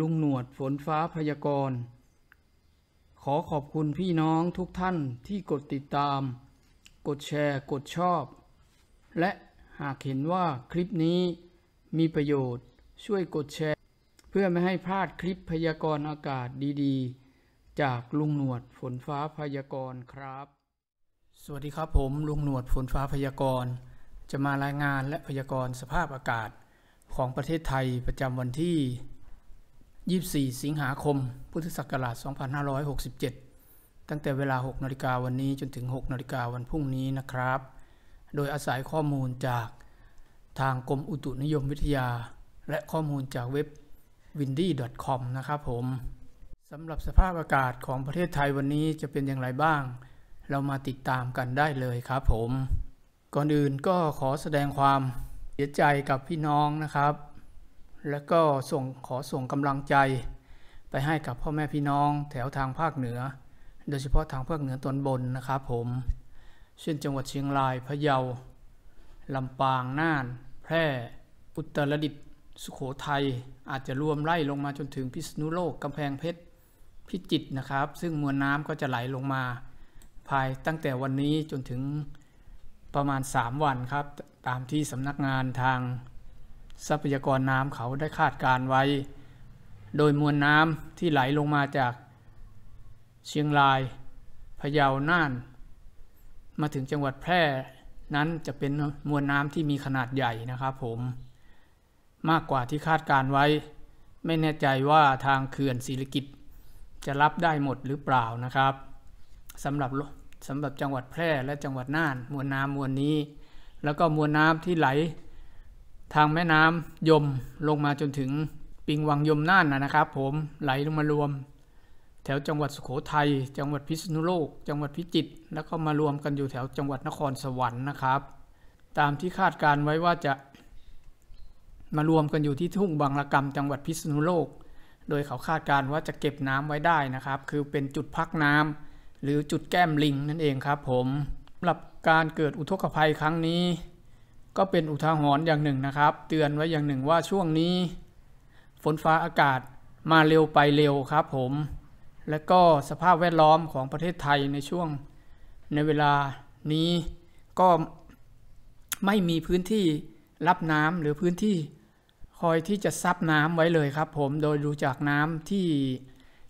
ลุงหนวดฝนฟ้าพยากรณ์ ขอขอบคุณพี่น้องทุกท่านที่กดติดตาม กดแชร์กดชอบ และหากเห็นว่าคลิปนี้มีประโยชน์ช่วยกดแชร์ เพื่อไม่ให้พลาดคลิปพยากรณ์อากาศดีๆ จากลุงหนวดฝนฟ้าพยากรณ์ครับ สวัสดีครับผมลุงหนวดฝนฟ้าพยากรณ์ จะมารายงานและพยากรณ์สภาพอากาศ ของประเทศไทยประจำวันที่24 สิงหาคม พุทธศักราช2567 ตั้งแต่เวลา 6นาฬิกาวันนี้จนถึง 6นาฬิกาวันพรุ่งนี้นะครับ โดยอาศัยข้อมูลจากทางกรมอุตุนิยมวิทยา และข้อมูลจากเว็บ windy.com นะครับผมสำหรับสภาพอากาศของประเทศไทยวันนี้จะเป็นอย่างไรบ้าง เรามาติดตามกันได้เลยครับผม ก่อนอื่นก็ขอแสดงความเสียใจกับพี่น้องนะครับและก็ส่งขอส่งกำลังใจ ไปให้กับพ่อแม่พี่น้อง แถวทางภาคเหนือ โดยเฉพาะทางภาคเหนือตอนบนนะครับผม เช่นจังหวัดเชียงรายพะเยาลำปางน่าน แพร่ อุตรดิตถ์สุขโขทัยอาจจะรวมไล่ลงมาจนถึงพิษณุโลกกำแพงเพชรพิจิตรนะครับ ซึ่งมวลน้ำก็จะไหลลงมา ภายตั้งแต่วันนี้จนถึงประมาณ 3 วันครับ ตามที่สำนักงานทางทรัพยากรน้ำเขาได้คาดการไว้ โดยมวลน้ำที่ไหลลงมาจากเชียงรายพะเยาน่านมาถึงจังหวัดแพร่นั้นจะเป็นมวลน้ำที่มีขนาดใหญ่นะครับ ผมมากกว่าที่คาดการไว้ ไม่แน่ใจว่าทางเขื่อนศิริกิตจะรับได้หมดหรือเปล่านะครับสำหรับสำหรับจังหวัดแพร่และจังหวัดน่าน มวลน้ำมวลนี้ แล้วก็มวลน้ำที่ไหลทางแม่น้ำยมลงมาจนถึงปิงวังยมน่านนะครับผมไหลลงมารวม แถวจังหวัดสุโขทัยจังหวัดพิษณุโลก จังหวัดพิจิตรแล้วก็มารวมกันอยู่แถวจังหวัดนครสวรรค์นะครับ ตามที่คาดการไว้ว่าจะ มารวมกันอยู่ที่ทุ่งบางระกรรมจังหวัดพิษณุโลก โดยเขาคาดการว่าจะเก็บน้ำไว้ได้นะครับ คือเป็นจุดพักน้ำ หรือจุดแก้มลิงนั่นเองครับผมสำหรับการเกิดอุทกภัยครั้งนี้ก็เป็นอุทาหรณ์อย่างหนึ่งนะครับ เตือนไว้อย่างหนึ่งว่าช่วงนี้ฝนฟ้าอากาศมาเร็วไปเร็วครับผม และก็สภาพแวดล้อมของประเทศไทยในช่วงในเวลานี้ก็ไม่มีพื้นที่รับน้ำหรือพื้นที่คอยที่จะซับน้ำไว้เลยครับผมโดยดูจากน้ำที่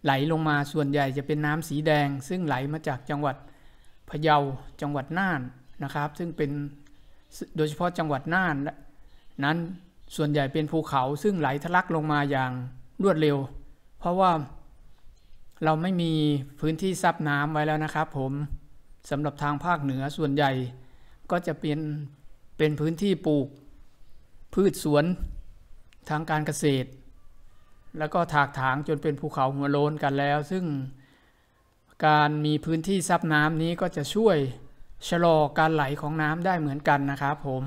ไหลลงมาส่วนใหญ่จะเป็นน้ำสีแดง ซึ่งไหลมาจากจังหวัดพะเยาจังหวัดน่านนะครับ ซึ่งเป็นโดยเฉพาะจังหวัดน่านนั้นส่วนใหญ่เป็นภูเขาซึ่งไหลทะลักลงมาอย่างรวดเร็ว เพราะว่าเราไม่มีพื้นที่ซับน้ำไว้แล้วนะครับ ผมสำหรับทางภาคเหนือส่วนใหญ่ก็จะเป็นเป็นพื้นที่ปลูก พืชสวนทางการเกษตร แล้วก็ถากถางจนเป็นภูเขาหัวโลนกันแล้ว ซึ่งการมีพื้นที่ซับน้ำนี้ก็จะช่วยชะลอการไหลของน้ำได้เหมือนกันนะครับผม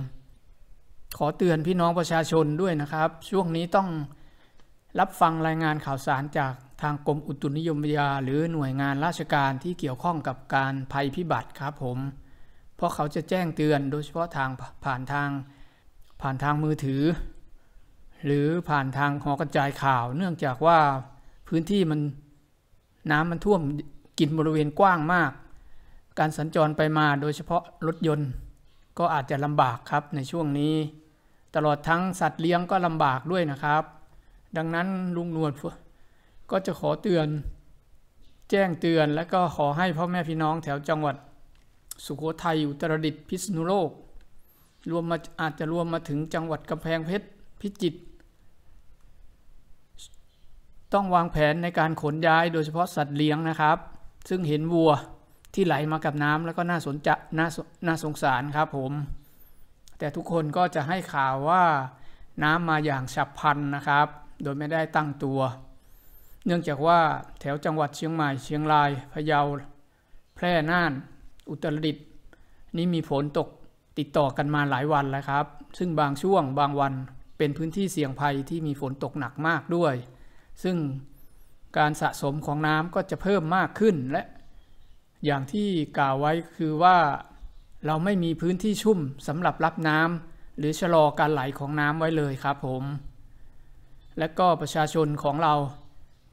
ขอเตือนพี่น้องประชาชนด้วยนะครับ ช่วงนี้ต้องรับฟังรายงานข่าวสารจากทางกรมอุตุนิยมวิทยา หรือหน่วยงานราชการที่เกี่ยวข้องกับการภัยพิบัติครับผม เพราะเขาจะแจ้งเตือนโดยเฉพาะทางผ่านทางผ่านทางมือถือ หรือผ่านทางหอกระจายข่าว เนื่องจากว่าพื้นที่มันน้ำมันท่วมกินบริเวณกว้างมากการสัญจรไปมาโดยเฉพาะรถยนต์ก็อาจจะลำบากครับในช่วงนี้ ตลอดทั้งสัตว์เลี้ยงก็ลำบากด้วยนะครับ ดังนั้นลุงนวดก็จะขอเตือน แจ้งเตือนและก็ขอให้พ่อแม่พี่น้องแถวจังหวัดสุโขทัยอุตรดิตถ์พิษณุโลกรวมมาอาจจะรวมมาถึงจังหวัดกำแพงเพชรพิจิตรต้องวางแผนในการขนย้ายโดยเฉพาะสัตว์เลี้ยงนะครับ ซึ่งเห็นวัวที่ไหลมากับน้ำแล้วก็น่าสนจะน่าน่าสงสารครับผม แต่ทุกคนก็จะให้ข่าวว่าน้ำมาอย่างฉับพลันนะครับ โดยไม่ได้ตั้งตัว เนื่องจากว่าแถวจังหวัดเชียงใหม่เชียงรายพะเยา แพร่น่านอุตรดิตถ์นี่มีฝนตกติดต่อกันมาหลายวันแล้วครับ ซึ่งบางช่วงบางวันเป็นพื้นที่เสี่ยงภัยที่มีฝนตกหนักมากด้วย ซึ่งการสะสมของน้ำก็จะเพิ่มมากขึ้นและอย่างที่กล่าวไว้คือว่าเราไม่มีพื้นที่ชุ่มสำหรับรับน้ำหรือชะลอการไหลของน้ำไว้เลยครับผม และก็ประชาชนของเรา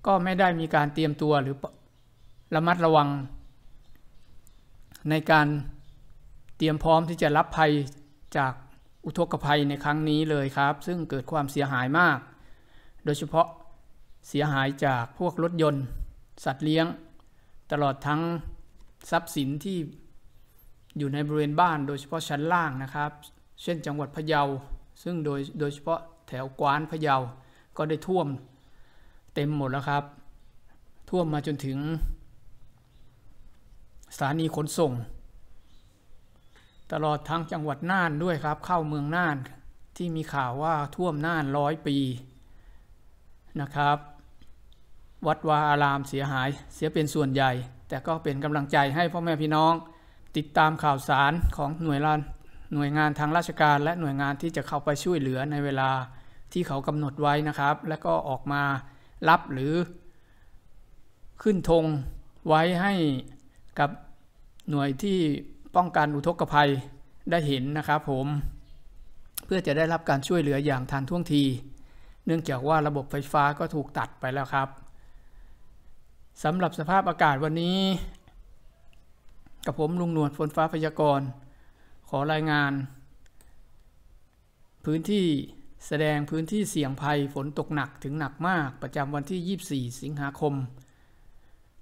ก็ไม่ได้มีการเตรียมตัวหรือระมัดระวัง ในการเตรียมพร้อมที่จะรับภัยจากอุทกภัยในครั้งนี้เลยครับ ซึ่งเกิดความเสียหายมาก โดยเฉพาะเสียหายจากพวกรถยนต์ สัตว์เลี้ยง ตลอดทั้งทรัพย์สินที่อยู่ในบริเวณบ้านโดยเฉพาะชั้นล่างนะครับ เช่นจังหวัดพะเยา ซึ่งโดยโดยเฉพาะแถวกวานพะเยาก็ได้ท่วมเต็มหมดแล้วครับ ท่วมมาจนถึงสถานีขนส่ง ตลอดทั้งจังหวัดน่านด้วยครับ เข้าเมืองน่านที่มีข่าวว่าท่วมน่านร้อยปีนะครับ วัดวาอารามเสียหายเสียเป็นส่วนใหญ่แต่ก็เป็นกำลังใจให้พ่อแม่พี่น้องติดตามข่าวสารของหน่วยรานหน่วยงานทางราชการ และหน่วยงานที่จะเข้าไปช่วยเหลือในเวลาที่เขากำหนดไว้นะครับ และก็ออกมารับหรือ ขึ้นธงไว้ให้กับหน่วยที่ป้องกันอุทกภัยได้เห็นนะครับ ผม เพื่อจะได้รับการช่วยเหลืออย่างทันท่วงที เนื่องจากว่าระบบไฟฟ้าก็ถูกตัดไปแล้วครับสำหรับสภาพอากาศวันนี้ กับผมลุงหนวดฝนฟ้าพยากรณ์ขอรายงาน พื้นที่แสดงพื้นที่เสี่ยงภัยฝนตกหนักถึงหนักมากประจำวันที่ 24 สิงหาคม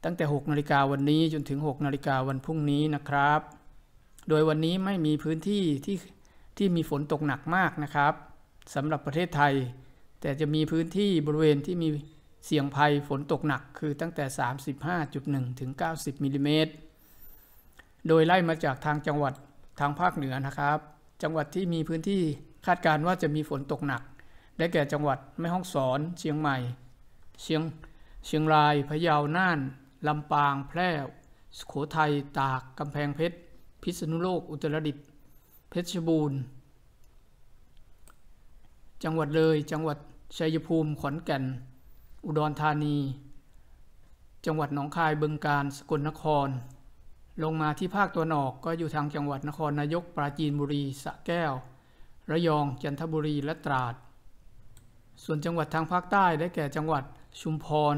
ตั้งแต่ 6 นาฬิกาวันนี้จนถึง 6 นาฬิกาวันพรุ่งนี้นะครับ โดยวันนี้ไม่มีพื้นที่ที่ที่มีฝนตกหนักมากนะครับสำหรับประเทศไทย แต่จะมีพื้นที่บริเวณที่มีเสี่ยงภัยฝนตกหนักคือตั้งแต่ 35.1 ถึง 90มิลิเมตร โดยไล่มาจากทางจังหวัดทางภาคเหนือนะครับ จังหวัดที่มีพื้นที่คาดการณ์ว่าจะมีฝนตกหนัก ได้แก่จังหวัดแม่ฮ่องสอนเชียงใหม่ เชียงเชียงรายพะเยาน่าน ลำปางแพร่ สุโขทัยตาก กำแพงเพชร พิษณุโลกอุตรดิตถ์เพชรบูรณ์ จังหวัดเลยจังหวัดชัยภูมิขอนแก่นอุดรธานี จังหวัดหนองคายบึงการ สกลนคร ลงมาที่ภาคตะวนอกก็อยู่ทางจังหวัดนครนายก ปราจีนบุรีสะแก้ว ระยอง จันทบุรี และตราด ส่วนจังหวัดทางภาคใต้ได้แก่จังหวัดชุมพร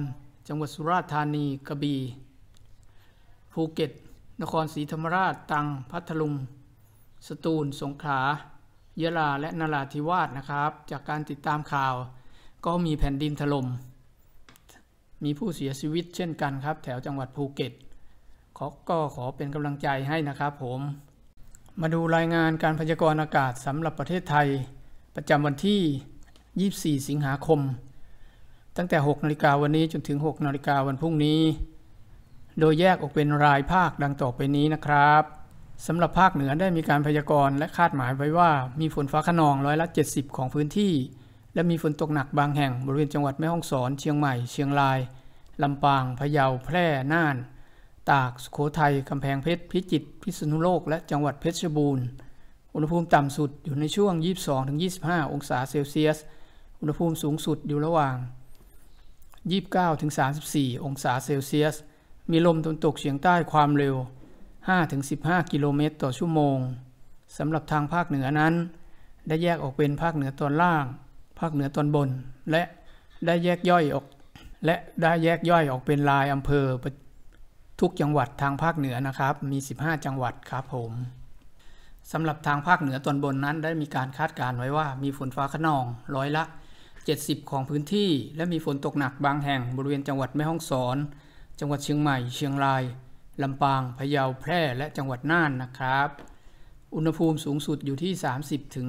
จังหวัดสุราษฎร์ธานี กระบี่ ภูเก็ต นครศรีธรรมราช ตัง พัทลุง สตูล สงขลายะลา และนราธิวาสนะครับ จากการติดตามข่าว ก็มีแผ่นดินถล่มมีผู้เสียชีวิตเช่นกันครับ แถวจังหวัดภูเก็ต ขอก็ขอเป็นกำลังใจให้นะครับผม มาดูรายงานการพยากรณ์อากาศสำหรับประเทศไทย ประจำวันที่ 24 สิงหาคม ตั้งแต่ 6 นาฬิกาวันนี้จนถึง 6 นาฬิกาวันพรุ่งนี้ โดยแยกออกเป็นรายภาคดังต่อไปนี้นะครับสำหรับภาคเหนือได้มีการพยากรณ์และคาดหมายไว้ว่ามีฝนฟ้าขนองร้อยละ 70 ของพื้นที่และมีฝนตกหนักบางแห่งบริเวณจังหวัดแม่ฮ่องสอน เชียงใหม่เชียงราย ลำปาง พะเยา แพร่ น่าน ตาก สุโขทัยกำแพงเพชร พิจิตร พิษณุโลก และจังหวัดเพชรบูรณ์ อุณหภูมิต่ำสุดอยู่ในช่วง 22-25 องศาเซลเซียส อุณหภูมิสูงสุดอยู่ระหว่าง 29-34 องศาเซลเซียส มีลมตะวันตกเฉียงใต้ความเร็ว5-15 กิโลเมตรต่อชั่วโมงสำหรับทางภาคเหนือนั้น ได้แยกออกเป็นภาคเหนือตอนล่างภาคเหนือตอนบนและได้แยกย่อยออกและได้แยกย่อยออกเป็นรายอำเภอทุกจังหวัดทางภาคเหนือนะครับ มี 15 จังหวัดครับผมสำหรับทางภาคเหนือตอนบนนั้น ได้มีการคาดการ ไว้ว่า มีฝนฟ้าขนองร้อยละ 70 ของพื้นที่ และมีฝนตกหนักบางแห่งบริเวณ จังหวัดแม่ฮ่องสอน จังหวัดเชียงใหม่ เชียงราย ลำปางพะเยาแพร่และจังหวัดน่านนะครับ อุณหภูมิสูงสุดอยู่ที่ 30 ถึง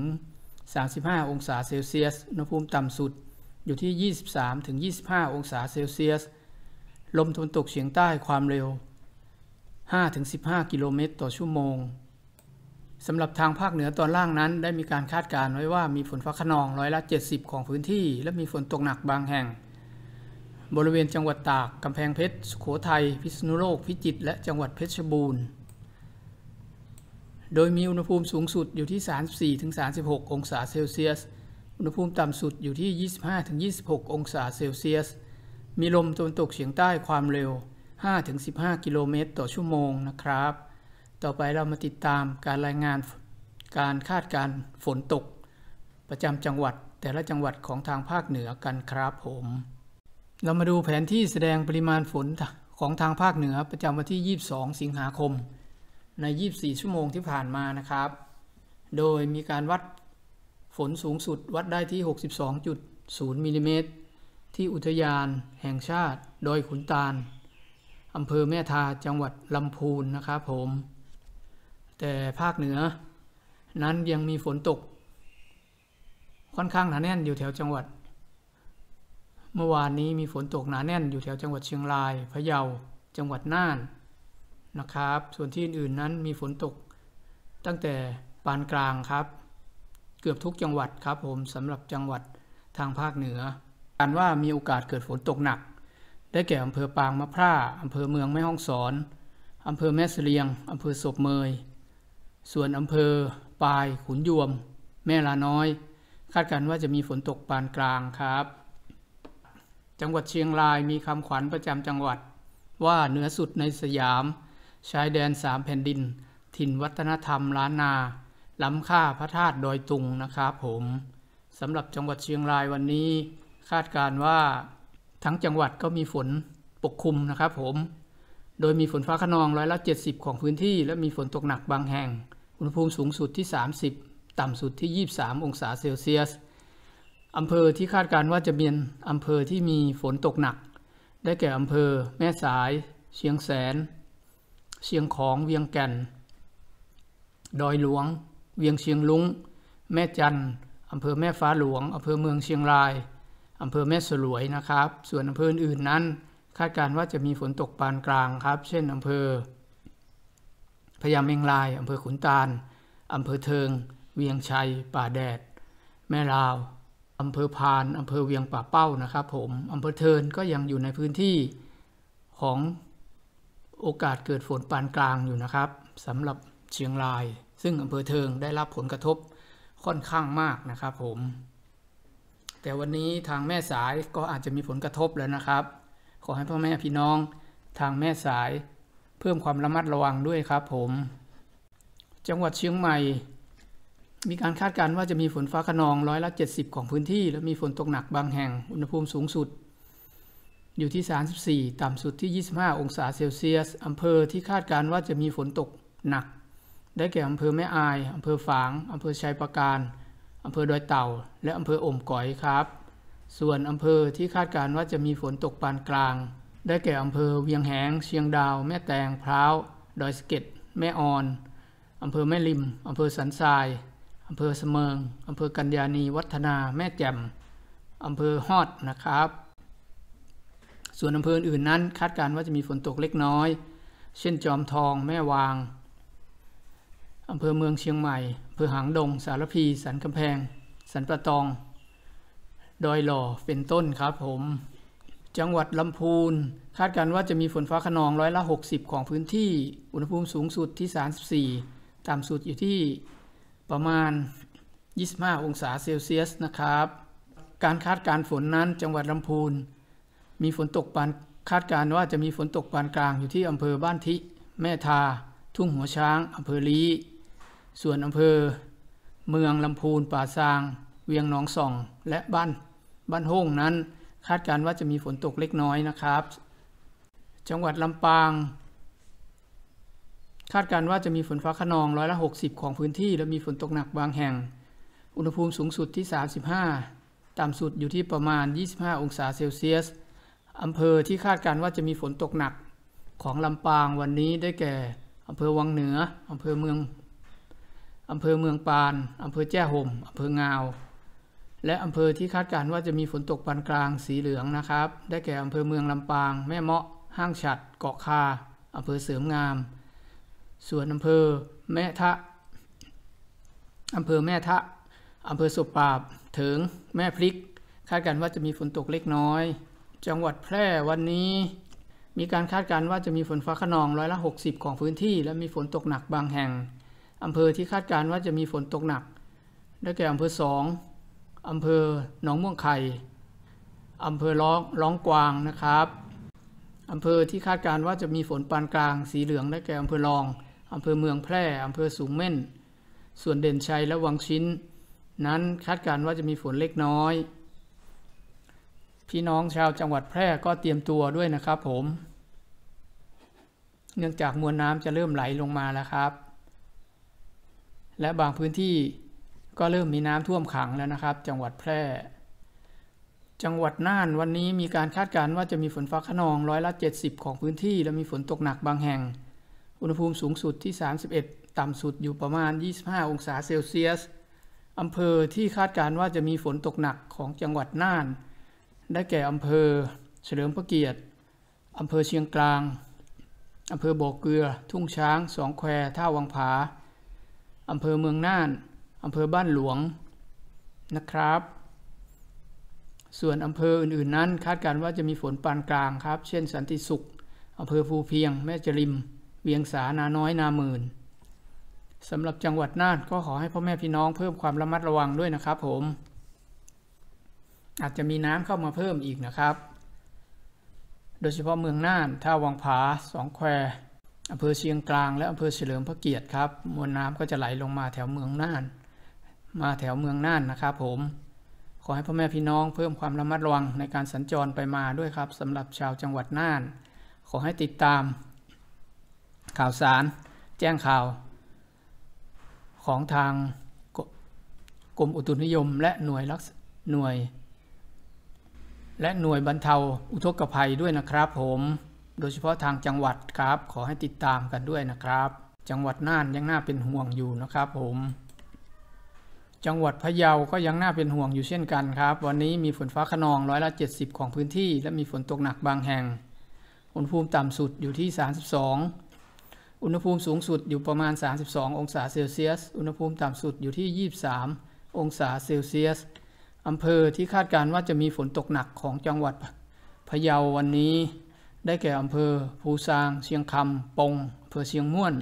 35 องศาเซลเซียสอุณหภูมิต่ำสุดอยู่ที่ 23ถึง25 องศาเซลเซียส ลมทวนตกเฉียงใต้ความเร็ว5ถึง15 กิโลเมตรต่อชั่วโมง สำหรับทางภาคเหนือตอนล่างนั้นได้มีการคาดการณ์ไว้ว่ามีฝนฟ้าขนองร้อยละ 70 ของพื้นที่ และมีฝนตกหนักบางแห่ง บริเวณจังหวัดตาก กำแพงเพชร สุโขทัยพิษณุโลก พิจิตร และจังหวัดเพชรบูรณ์โดยมีอุณหภูมิสูงสุดอยู่ที่ 34-36 องศาเซลเซียส อุณหภูมิต่ำสุดอยู่ที่ 25-26 องศาเซลเซียส มีลมตะวันตกเฉียงใต้ความเร็ว 5-15 กิโลเมตรต่อชั่วโมงนะครับ ต่อไปเรามาติดตามการรายงานการคาดการฝนตก ประจำจังหวัดแต่ละจังหวัดของทางภาคเหนือกันครับผม เรามาดูแผนที่แสดงปริมาณฝนของทางภาคเหนือประจำวันที่ 22 สิงหาคมใน 24 ชั่วโมงที่ผ่านมานะครับ โดยมีการวัดฝนสูงสุดวัดได้ที่ 62.0มิลิเมตรที่อุทยานแห่งชาติดอยขุนตาล อำเภอแม่ทาจังหวัดลำพูน นะครับผม แต่ภาคเหนือนั้นยังมีฝนตก ค่อนข้างหนาแน่นอยู่แถวจังหวัด เมื่อวานนี้มีฝนตกหนาแน่นอยู่แถวจังหวัดเชียงรายพะเยาจังหวัดน่านนะครับส่วนที่อื่นๆนั้นมีฝนตก ตั้งแต่ปานกลางครับ เกือบทุกจังหวัดครับผมสำหรับจังหวัดทางภาคเหนือการว่ามีโอกาสเกิดฝนตกหนัก ได้แก่อำเภอปางมะพร้าอำเภอเมืองแม่ฮ่องสอน อำเภอแม่เสลียง อำเภอศพเมย ส่วนอำเภอปายขุนยวม แม่ลาน้อย คาดการว่าจะมีฝนตกปานกลางครับ จังหวัดเชียงรายมีคำขวัญประจำจังหวัด ว่าเหนือสุดในสยามชายแดนสามแผ่นดิน ถิ่นวัฒนธรรมล้านนา ล้ำค่าพระธาตุดอยตุงนะครับผมสำหรับจังหวัดเชียงรายวันนี้ คาดการว่าทั้งจังหวัดก็มีฝนปกคลุมนะครับผมโดยมีฝนฟ้าขนองร้อยละ70 ของพื้นที่ และมีฝนตกหนักบางแห่งอุณหภูมิสูงสุดที่ 30 ต่ำสุดที่ 23 องศาเซลเซียสอำเภอที่คาดการว่าจะเป็นอำเภอที่มีฝนตกหนัก ได้แก่อำเภอแม่สายเชียงแสนเชียงของเวียงแก่น ดอยหลวง เวียงเชียงลุงแม่จันอำเภอแม่ฟ้าหลวงอำเภอเมืองเชียงรายอำเภอแม่สลวยนะครับ ส่วนอำเภออื่นนั้น คาดการว่าจะมีฝนตกปานกลางครับ เช่นอำเภอพยาเมงลายอำเภอขุนตาลอำเภอเทิง เวียงชัยป่าแดด แม่ลาวอำเภอพานอำเภอเวียงป่าเป้านะครับผมอำเภอเทินก็ยังอยู่ในพื้นที่ของโอกาสเกิดฝนปานกลางอยู่นะครับสำหรับเชียงราย ซึ่งอำเภอเทิงได้รับผลกระทบค่อนข้างมากนะครับผมแต่วันนี้ทางแม่สายก็อาจจะมีผลกระทบแล้วนะครับ ขอให้พ่อแม่พี่น้องทางแม่สายเพิ่มความระมัดระวังด้วยครับผมจังหวัดเชียงใหม่ มีการคาดการณ์ว่าจะมีฝนฟ้าขนองร้อยละ 70 ของพื้นที่ และมีฝนตกหนักบางแห่งอุณหภูมิสูงสุดอยู่ที่ 34 ต่ำสุดที่ 25 องศาเซลเซียสอำเภอที่คาดการว่าจะมีฝนตกหนัก ได้แก่อำเภอแม่อายอำเภอฝางอำเภอชัยปราการอำเภอดอยเต่า และอำเภออมก๋อยครับ ส่วนอำเภอที่คาดการว่าจะมีฝนตกปานกลาง ได้แก่อำเภอเวียงแหง เชียงดาว แม่แตง พร้าว ดอยสเก็ดแม่ออนอำเภอแม่ริมอำเภอสันทรายอำเภอเสมิงอำเภอกัญญาณี วัฒนา แม่แจ่มอำเภอฮอดนะครับส่วนอำเภออื่นนั้น คาดการณ์ว่าจะมีฝนตกเล็กน้อย เช่นจอมทอง แม่วาง อำเภอเมืองเชียงใหม่อำเภอหางดง สารพี สันกำแพง สันประตอง ดอยหล่อเป็นต้นครับผม จังหวัดลำพูน คาดการณ์ว่าจะมีฝนฟ้าขนองร้อยละ60 ของพื้นที่ อุณหภูมิสูงสุดที่ 34 ต่ำสุดอยู่ที่ประมาณ 25 องศาเซลเซียสนะครับ การคาดการฝนนั้น จังหวัดลำพูนมีฝนตกปาน คาดการณ์ว่าจะมีฝนตกปานกลางอยู่ที่ อำเภอบ้านทิ แม่ทา ทุ่งหัวช้างอำเภอลีส่วนอำเภอ เมืองลำพูน ป่าซาง เวียงหนองส่อง และบ้านบ้านห้งนั้น คาดการณ์ว่าจะมีฝนตกเล็กน้อยนะครับ จังหวัดลำปาง คาดการณ์ว่าจะมีฝนฟ้าขนองร้อยละ60 ของพื้นที่ และมีฝนตกหนักบางแห่ง อุณหภูมิสูงสุดที่ 35ต่ำสุดอยู่ที่ประมาณ 25 องศาเซลเซียสอำเภอที่คาดการว่าจะมีฝนตกหนักของลำปางวันนี้ได้แก่อำเภอวังเหนืออำเภอเมืองอำเภอเมืองปานอำเภอแจ้ห่มอำเภองาวและอำเภอที่คาดการว่าจะมีฝนตกปานกลางสีเหลืองนะครับ ได้แก่อำเภอเมืองลำปาง แม่เมาะ ห้างฉัดเกาะคาอำเภอเสริมงาม ส่วนอำเภอแม่ทะอำเภอแม่ทะอำเภอสุปราบถึง แม่พริกคาดการว่าจะมีฝนตกเล็กน้อยจังหวัดแพร่วันนี้มีการคาดการณ์ว่าจะมีฝนฟ้าขนองร้อยละ60 ของพื้นที่ และมีฝนตกหนักบางแห่งอำเภอที่คาดการณ์ว่าจะมีฝนตกหนัก ได้แก่อำเภอสองอำเภอหนองม่วงไข่อำเภอล้องล้องกวาง นะครับอำเภอที่คาดการณ์ว่าจะมีฝนปานกลาง สีเหลืองได้แก่อำเภอรองอำเภอเมืองแพร่อำเภอสูงเม่น ส่วนเด่นชัยและวังชิ้น นั้นคาดการณ์ว่าจะมีฝนเล็กน้อยพี่น้องชาวจังหวัดแพร่ก็เตรียมตัวด้วยนะครับผม เนื่องจากมวลน้ำจะเริ่มไหลลงมาแล้วครับ และบางพื้นที่ก็เริ่มมีน้ำท่วมขังแล้วนะครับ จังหวัดแพร่ จังหวัดน่านวันนี้มีการคาดการณ์ว่าจะมีฝนฟ้าขนอง ร้อยละ 70 ของพื้นที่และมีฝนตกหนักบางแห่ง อุณหภูมิสูงสุดที่ 31 ต่ำสุดอยู่ประมาณ 25 องศาเซลเซียส อำเภอที่คาดการณ์ว่าจะมีฝนตกหนักของจังหวัดน่านได้แก่อำเภอ เฉลิมพระเกียรติอำเภอเชียงกลางอำเภอบ่อเกลือ ทุ่งช้าง สองแคว ท่าวังผาอำเภอเมืองน่านอำเภอบ้านหลวง นะครับ ส่วนอำเภออื่นๆนั้น คาดการว่าจะมีฝนปานกลางครับ เช่นสันติสุขอำเภอภูเพียง แม่จริม เวียงสานาน้อยนามื่นสำหรับจังหวัดน่านก็ขอให้พ่อแม่พี่น้องเพิ่มความระมัดระวังด้วยนะครับ ผมอาจจะมีน้ำเข้ามาเพิ่มอีกนะครับ โดยเฉพาะเมืองน่าน ท่าวังผาสองแควอำเภอเชียงกลาง และอำเภอเฉลิมพระเกียรติครับ มวลน้ำก็จะไหลลงมาแถวเมืองน่าน มาแถวเมืองน่านนะครับผม ขอให้พ่อแม่พี่น้องเพิ่มความระมัดระวังในการสัญจรไปมาด้วยครับสำหรับชาวจังหวัดน่าน ขอให้ติดตาม ข่าวสาร แจ้งข่าว ของทางกรมอุตุนิยมและหน่วยรักหน่วยและหน่วยบรรเทาอุทกภัยด้วยนะครับ ผม โดยเฉพาะทางจังหวัดครับขอให้ติดตามกันด้วยนะครับ จังหวัดน่านยังน่าเป็นห่วงอยู่นะครับผม จังหวัดพะเยาก็ยังน่าเป็นห่วงอยู่เช่นกันครับ วันนี้มีฝนฟ้าขนองร้อยละ 70 ของพื้นที่ และมีฝนตกหนักบางแห่งอุณหภูมิต่ำสุดอยู่ที่ 32 อุณหภูมิสูงสุดอยู่ประมาณ 32 องศาเซลเซียส อุณหภูมิต่ำสุดอยู่ที่ 23 องศาเซลเซียสอำเภอที่คาดการณ์ว่าจะมีฝนตกหนักของจังหวัดพะเยาวันนี้ ได้แก่อำเภอภูซางเชียงคำปงอำเภอเชียงม่วน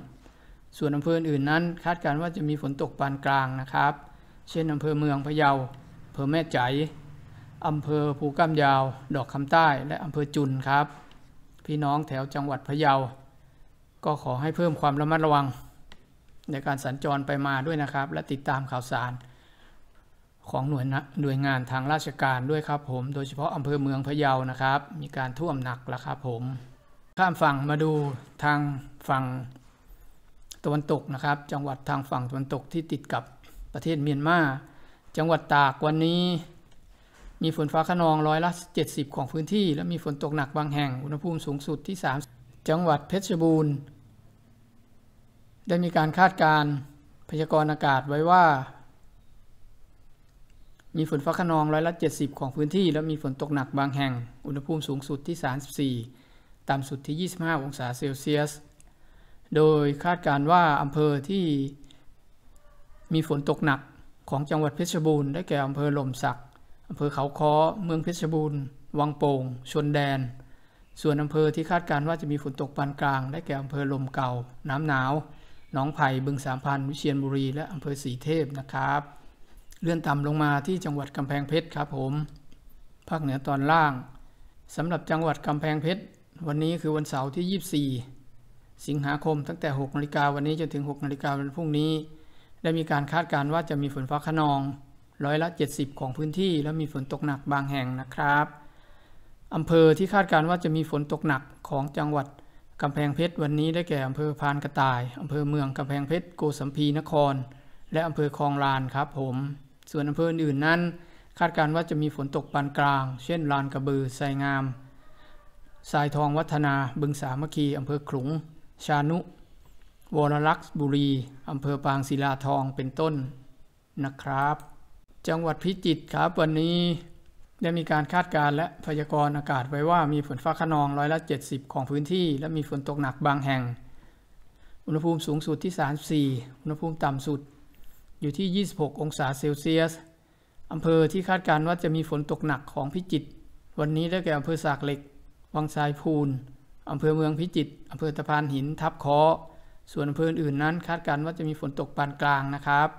ส่วนอำเภออื่นนั้น คาดการณ์ว่าจะมีฝนตกปานกลางนะครับ เช่นอำเภอเมืองพะเยาอำเภอแม่ใจอำเภอภูก้ามยาว ดอกคำใต้ และอำเภอจุนครับ พี่น้องแถวจังหวัดพะเยา ก็ขอให้เพิ่มความระมัดระวัง ในการสัญจรไปมาด้วยนะครับ และติดตามข่าวสารของหน่วยหน่วยงานทางราชการด้วยครับผม โดยเฉพาะอำเภอเมืองพะเยานะครับ มีการท่วมหนักแล้วครับผม ข้ามฝั่งมาดูทางฝั่งตะวันตกนะครับ จังหวัดทางฝั่งตะวันตกที่ติดกับประเทศเมียนมา จังหวัดตากวันนี้มีฝนฟ้าขนองร้อยละ 70 ของพื้นที่ และมีฝนตกหนักบางแห่ง อุณหภูมิสูงสุดที่3จังหวัดเพชรบูรณ์ได้มีการคาดการณ์พยากรณ์อากาศไว้ว่ามีฝนฟ้าขนองร้อยละ70 ของพื้นที่และมีฝนตกหนักบางแห่ง อุณหภูมิสูงสุดที่ 34 ต่ำสุดที่ 25 องศาเซลเซียส โดยคาดการว่าอำเภอที่มีฝนตกหนักของจังหวัดเพชรบูรณ์ได้แก่อำเภอหล่มสักอำเภอเขาค้อ เมืองเพชรบูรณ์วังโป่ง ชนแดน ส่วนอำเภอที่คาดการว่าจะมีฝนตกปานกลางได้แก่อำเภอลมเก่า น้ำหนาว หนองไผ่ บึงสามพัน วิเชียรบุรี และอำเภอสีเทพนะครับเลื่อนต่ำลงมาที่จังหวัดกำแพงเพชรครับผม ภาคเหนือตอนล่างสำหรับจังหวัดกำแพงเพชร วันนี้คือวันเสาร์ที่ 24 สิงหาคมตั้งแต่6นาฬิกาวันนี้จนถึง6นาฬิกาวันพรุ่งนี้ได้มีการคาดการณ์ว่าจะมีฝนฟ้าขนอง ร้อยละ 70 ของพื้นที่ และมีฝนตกหนักบางแห่งนะครับอำเภอที่คาดการณ์ว่าจะมีฝนตกหนักของจังหวัดกำแพงเพชรวันนี้ได้แก่อำเภอพานกระต่ายอำเภอเมืองกำแพงเพชรโกสัมพีนคร และอำเภอคลองลานครับผมส่วนอำเภออื่นนั้น คาดการว่าจะมีฝนตกปานกลาง เช่น ลานกระบือไซงามทรายทองวัฒนา บึงสามัคคี อำเภอขลุง ชานุ วรลักษ์ บุรี อำเภอปางศิลาทองเป็นต้น นะครับ จังหวัดพิจิตร ครับ วันนี้ ได้มีการคาดการณ์และพยากรณ์อากาศไว้ว่ามีฝนฟ้าขนองร้อยละ 70 ของพื้นที่ และมีฝนตกหนักบางแห่ง อุณหภูมิสูงสุดที่ 34 อุณหภูมิต่ำสุดอยู่ที่ 26 องศาเซลเซียสอำเภอที่คาดการณ์ว่าจะมีฝนตกหนักของพิจิตร วันนี้ได้แก่อำเภอสากเหล็กวังทรายพูนอำเภอเมืองพิจิตรอำเภอตะพานหินทับคอส่วนอำเภออื่นนั้น คาดการณ์ว่าจะมีฝนตกปานกลางนะครับ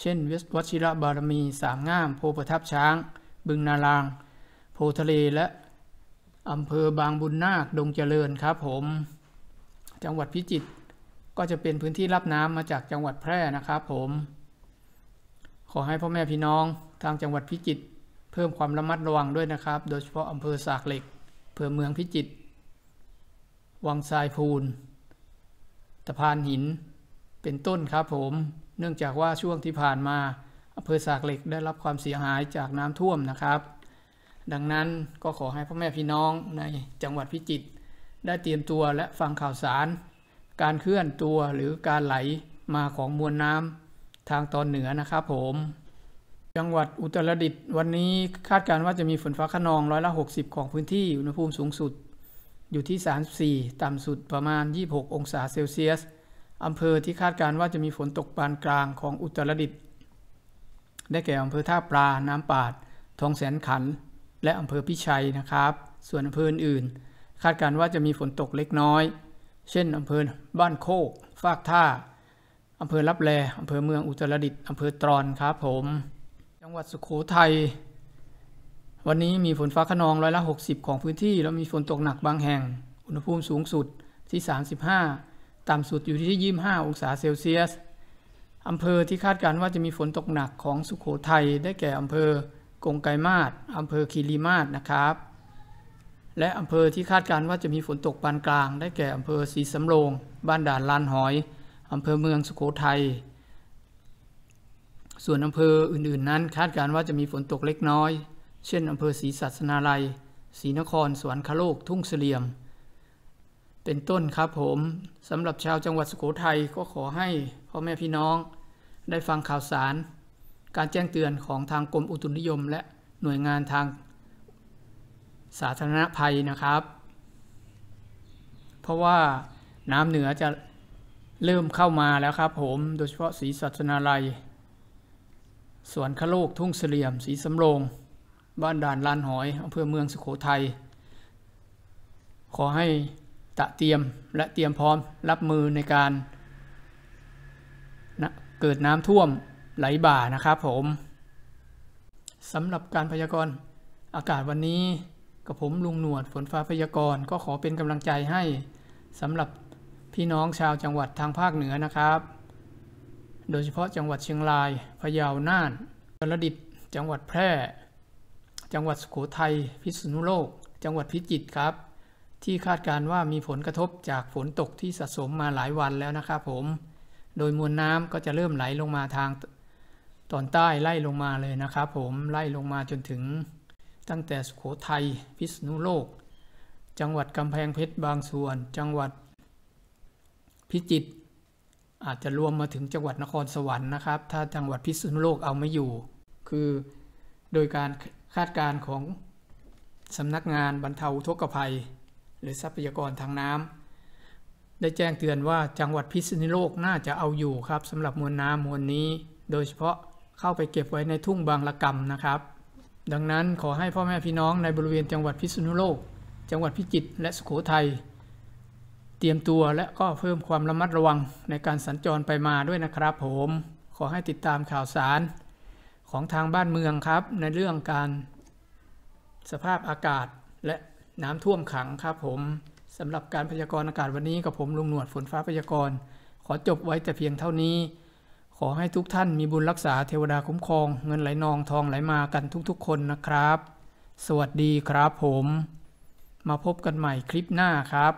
เช่นวัชิระบารมี สามงาม โพประทับช้าง บึงนาราง โพทะเล และอำเภอบางบุญนาค ดงเจริญ ครับผม จังหวัดพิจิตร ก็จะเป็นพื้นที่รับน้ำมาจากจังหวัดแพร่นะครับผมขอให้พ่อแม่พี่น้องทางจังหวัดพิจิตรเพิ่มความระมัดระวังด้วยนะครับ โดยเฉพาะอำเภอสากเหล็กเผื่อเมืองพิจิตรวังทรายพูนตะพานหินเป็นต้นครับผมเนื่องจากว่าช่วงที่ผ่านมาอำเภอสากเหล็กได้รับความเสียหายจากน้ำท่วมนะครับ ดังนั้นก็ขอให้พ่อแม่พี่น้องในจังหวัดพิจิตรได้เตรียมตัวและฟังข่าวสาร การเคลื่อนตัวหรือการไหลมาของมวลน้ำทางตอนเหนือนะครับผม จังหวัดอุตรดิตถ์วันนี้คาดการณ์ว่าจะมีฝนฟ้าขนองร้อยละ60 ของพื้นที่ อุณหภูมิสูงสุด อยู่ที่ 34 ต่ำสุดประมาณ 26 องศาเซลเซียสอำเภอที่คาดการณ์ว่าจะมีฝนตกปานกลางของอุตรดิตถ์ได้แก่อำเภอท่าปลาน้ำปาดทองแสนขัน และอำเภอพิชัยนะครับ ส่วนอำเภออื่น คาดการณ์ว่าจะมีฝนตกเล็กน้อย เช่นอำเภอบ้านโคก ฟากท่าอำเภอรับแลอำเภอเมืองอุตรดิตถ์อำเภอตรอนครับผม จังหวัดสุโขทัย วันนี้มีฝนฟ้าขนองร้อยละ 60 ของพื้นที่แล้วมีฝนตกหนักบางแห่ง อุณหภูมิสูงสุดที่ 35 ต่ำสุดอยู่ที่ 25องศาเซลเซียสอำเภอที่คาดการณ์ว่าจะมีฝนตกหนักของสุขโขทัยได้แก่อำเภอกงไกมาศอำเภอคีรีมาศนะครับ และอำเภอที่คาดการณ์ว่าจะมีฝนตกปานกลางได้แก่อำเภอศรีสำโรง บ้านด่านลานหอยอำเภอเมืองสุโขทัยส่วนอำเภออื่นๆนั้น คาดการว่าจะมีฝนตกเล็กน้อย เช่นอำเภอศรีสัชนาลัย ศรีนคร สวนคาโลกทุ่งเสลี่ยม เป็นต้นครับผม สำหรับชาวจังหวัดสุโขทัยก็ขอให้พ่อแม่พี่น้องได้ฟังข่าวสาร การแจ้งเตือนของทางกรมอุตุนิยม และหน่วยงานทางสาธารณภัยนะครับ เพราะว่าน้ำเหนือจะเริ่มเข้ามาแล้วครับผม โดยเฉพาะสีสัชนาลัยสวนขโลกทุ่งเสลี่ยมสีสำโรง บ้านด่านลานหอยอำเภอเมืองสุขโขทัยขอให้ตะเตรียมและเตรียมพร้อมรับมือในการนะเกิดน้ำท่วมไหลบ่านะครับผมสำหรับการพยากรณ์อากาศวันนี้กับผมลุงหนวด ฝนฟ้าพยากรณ์ ก็ขอเป็นกำลังใจให้สำหรับพี่น้องชาวจังหวัดทางภาคเหนือนะครับ โดยเฉพาะจังหวัดเชียงรายพะเยาน่านกระดิษฐ์จังหวัดแพร่ จังหวัดสุโขทัย พิษณุโลก จังหวัดพิจิตรครับ ที่คาดการว่ามีผลกระทบจากฝนตกที่สะสมมาหลายวันแล้วนะครับผม โดยมวลน้ำก็จะเริ่มไหลลงมาทางตอนใต้ไล่ลงมาเลยนะครับผมไล่ลงมาจนถึงตั้งแต่สุโขทัย พิษณุโลก จังหวัดกำแพงเพชรบางส่วน จังหวัดพิจิตรอาจจะรวมมาถึงจังหวัดนครสวรรค์นะครับถ้าจังหวัดพิษณุโลกเอาไม่อยู่ คือโดยการคาดการณ์ของสำนักงานบรรเทาทุกภัย หรือทรัพยากรทางน้ำได้แจ้งเตือนว่าจังหวัดพิษณุโลกน่าจะเอาอยู่ครับสำหรับมวลน้ำมวลนนี้ โดยเฉพาะเข้าไปเก็บไว้ในทุ่งบางละกรรมนะครับ ดังนั้นขอให้พ่อแม่พี่น้องในบริเวณจังหวัดพิษณุโลก จังหวัดพิจิตรและสุโขทัยตรียมตัวและก็เพิ่มความระมัดระวังในการสัญจรไปมาด้วยนะครับผม ขอให้ติดตามข่าวสารของทางบ้านเมืองครับ ในเรื่องการสภาพอากาศและน้ำท่วมขังครับผมสำหรับการพยากรณ์อากาศวันนี้กับผมลุงหนวดฝนฟ้าพยากรณ์ ขอจบไว้แต่เพียงเท่านี้ ขอให้ทุกท่านมีบุญรักษาเทวดาคุ้มครอง เงินไหลนองทองไหลมากันทุกๆ คนนะครับ สวัสดีครับผม มาพบกันใหม่คลิปหน้าครับ